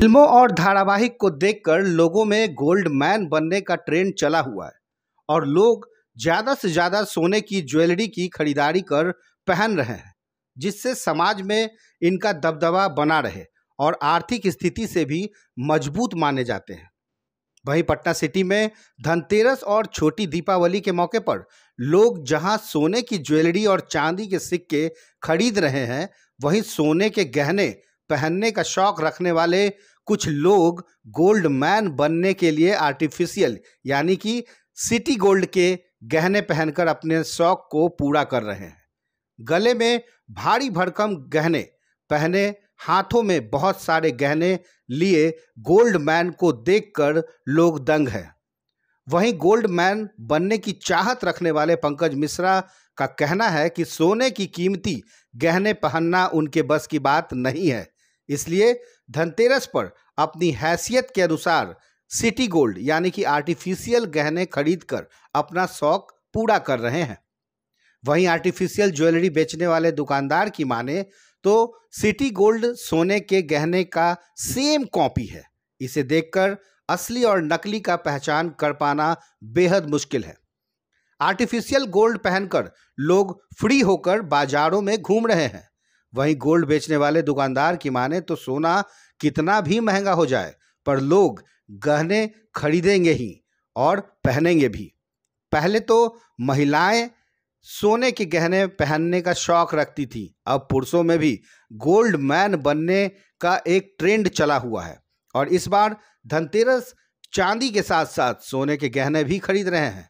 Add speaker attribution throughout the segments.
Speaker 1: फिल्मों और धारावाहिक को देखकर लोगों में गोल्ड मैन बनने का ट्रेंड चला हुआ है और लोग ज़्यादा से ज़्यादा सोने की ज्वेलरी की खरीदारी कर पहन रहे हैं जिससे समाज में इनका दबदबा बना रहे और आर्थिक स्थिति से भी मजबूत माने जाते हैं वहीं पटना सिटी में धनतेरस और छोटी दीपावली के मौके पर लोग जहां सोने की ज्वेलरी और चांदी के सिक्के खरीद रहे हैं वहीं सोने के गहने पहनने का शौक रखने वाले कुछ लोग गोल्ड मैन बनने के लिए आर्टिफिशियल यानी कि सिटी गोल्ड के गहने पहनकर अपने शौक को पूरा कर रहे हैं गले में भारी भरकम गहने पहने हाथों में बहुत सारे गहने लिए गोल्ड मैन को देखकर लोग दंग हैं वहीं गोल्ड मैन बनने की चाहत रखने वाले पंकज मिश्रा का कहना है कि सोने की कीमती गहने पहनना उनके बस की बात नहीं है इसलिए धनतेरस पर अपनी हैसियत के अनुसार सिटी गोल्ड यानी कि आर्टिफिशियल गहने खरीदकर अपना शौक पूरा कर रहे हैं वहीं आर्टिफिशियल ज्वेलरी बेचने वाले दुकानदार की माने तो सिटी गोल्ड सोने के गहने का सेम कॉपी है इसे देखकर असली और नकली का पहचान कर पाना बेहद मुश्किल है आर्टिफिशियल गोल्ड पहनकर लोग फ्री होकर बाजारों में घूम रहे हैं वहीं गोल्ड बेचने वाले दुकानदार की माने तो सोना कितना भी महंगा हो जाए पर लोग गहने खरीदेंगे ही और पहनेंगे भी पहले तो महिलाएं सोने के गहने पहनने का शौक रखती थी अब पुरुषों में भी गोल्ड मैन बनने का एक ट्रेंड चला हुआ है और इस बार धनतेरस चांदी के साथ साथ सोने के गहने भी खरीद रहे हैं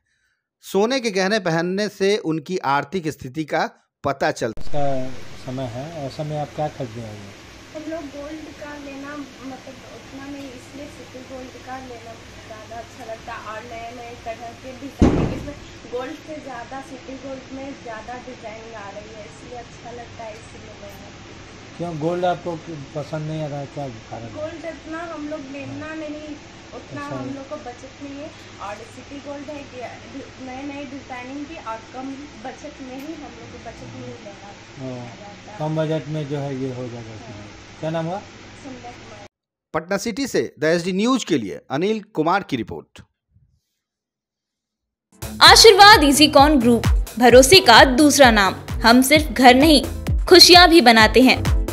Speaker 1: सोने के गहने पहनने से उनकी आर्थिक स्थिति का पता चलता है समय है ऐसे में आप क्या खरीदने आइए हम लोग गोल्ड का लेना मतलब उतना नहीं इसलिए सिटी गोल्ड का लेना ज़्यादा अच्छा लगता है और नए नए तरह के डिजाइन इसमें गोल्ड से ज़्यादा सिटी गोल्ड में ज़्यादा डिजाइन आ रही है इसलिए अच्छा लगता है इसलिए क्यों गोल्ड आपको पसंद नहीं आ रहा है क्या गोल्ड इतना हम लोग लेना हाँ। नहीं उतना अच्छा। हम लोग को बचत नहीं है और सिटी गोल्ड है कि नए नए डिजाइनिंग भी और कम बचत में ही हम लोग को बचत में ही लेना कम बजट में जो है ये हो जाएगा हाँ। क्या नाम हुआ सुंदर कुमार पटना सिटी से द एस न्यूज के लिए अनिल कुमार की रिपोर्ट आशीर्वाद इजी कॉन ग्रुप भरोसे का दूसरा नाम हम सिर्फ घर नहीं खुशियाँ भी बनाते हैं